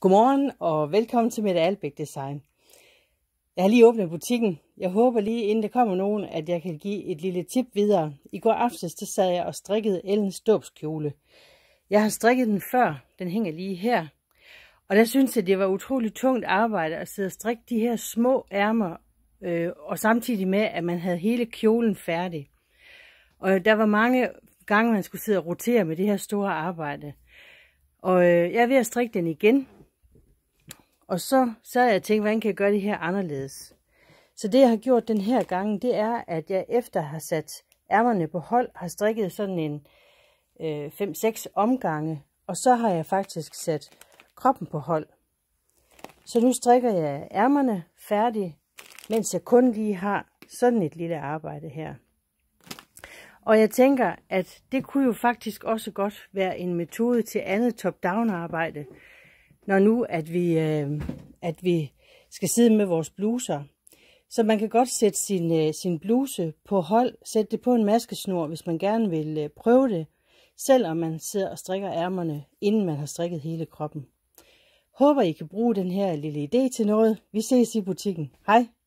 Godmorgen og velkommen til mit Albæk Design. Jeg har lige åbnet butikken. Jeg håber lige, inden der kommer nogen, at jeg kan give et lille tip videre. I går aftes der sad jeg og strikkede Ellens dåbskjole. Jeg har strikket den før. Den hænger lige her. Og der synes jeg, det var utroligt tungt arbejde at sidde og strikke de her små ærmer, øh, og samtidig med, at man havde hele kjolen færdig. Og der var mange gange, man skulle sidde og rotere med det her store arbejde. Og øh, jeg er ved at strikke den igen, og så sad jeg og tænkte, hvordan kan jeg gøre det her anderledes? Så det, jeg har gjort den her gang, det er, at jeg efter har sat ærmerne på hold, har strikket sådan en øh, 5-6 omgange, og så har jeg faktisk sat kroppen på hold. Så nu strikker jeg ærmerne færdig, mens jeg kun lige har sådan et lille arbejde her. Og jeg tænker, at det kunne jo faktisk også godt være en metode til andet top-down arbejde, når nu at vi, øh, at vi skal sidde med vores bluser. Så man kan godt sætte sin, øh, sin bluse på hold, sætte det på en maskesnor, hvis man gerne vil øh, prøve det, selvom man sidder og strikker ærmerne, inden man har strikket hele kroppen. Håber I kan bruge den her lille idé til noget. Vi ses i butikken. Hej!